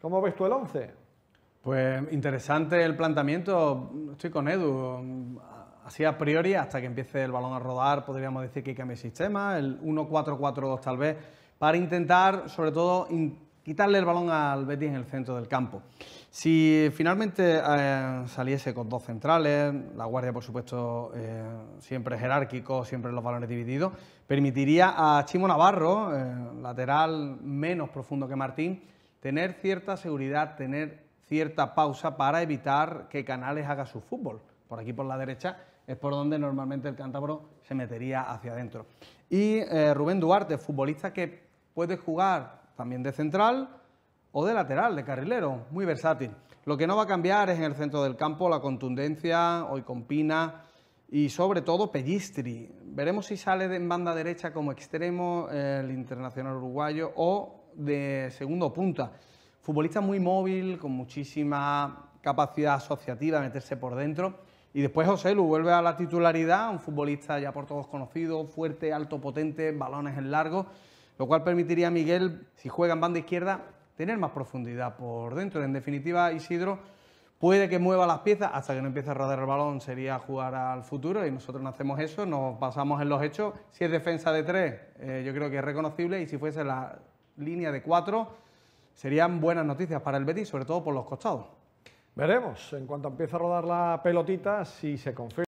¿Cómo ves tú el 11? Pues interesante el planteamiento. Estoy con Edu. Así a priori, hasta que empiece el balón a rodar, podríamos decir que cambiar el sistema, el 1-4-4-2 tal vez, para intentar, sobre todo, quitarle el balón al Betis en el centro del campo. Si finalmente eh, saliese con dos centrales, la guardia por supuesto eh, siempre jerárquico, siempre los balones divididos, permitiría a Chimo Navarro, eh, lateral menos profundo que Martín, tener cierta seguridad, tener cierta pausa para evitar que Canales haga su fútbol. Por aquí, por la derecha, es por donde normalmente el cántabro se metería hacia adentro. Y eh, Rubén Duarte, futbolista que puede jugar también de central o de lateral, de carrilero, muy versátil. Lo que no va a cambiar es en el centro del campo la contundencia, hoy con Pina y sobre todo Pellistri. Veremos si sale en banda derecha como extremo eh, el internacional uruguayo o de segundo punta. Futbolista muy móvil, con muchísima capacidad asociativa, meterse por dentro. Y después José Lu vuelve a la titularidad, un futbolista ya por todos conocido, fuerte, alto, potente, balones en largo, lo cual permitiría a Miguel, si juega en banda izquierda, tener más profundidad por dentro. En definitiva, Isidro puede que mueva las piezas hasta que no empiece a rodar el balón, sería jugar al futuro y nosotros no hacemos eso, nos basamos en los hechos. Si es defensa de tres, eh, yo creo que es reconocible y si fuese la línea de cuatro, serían buenas noticias para el Betis, sobre todo por los costados. Veremos en cuanto empiece a rodar la pelotita si se confirma.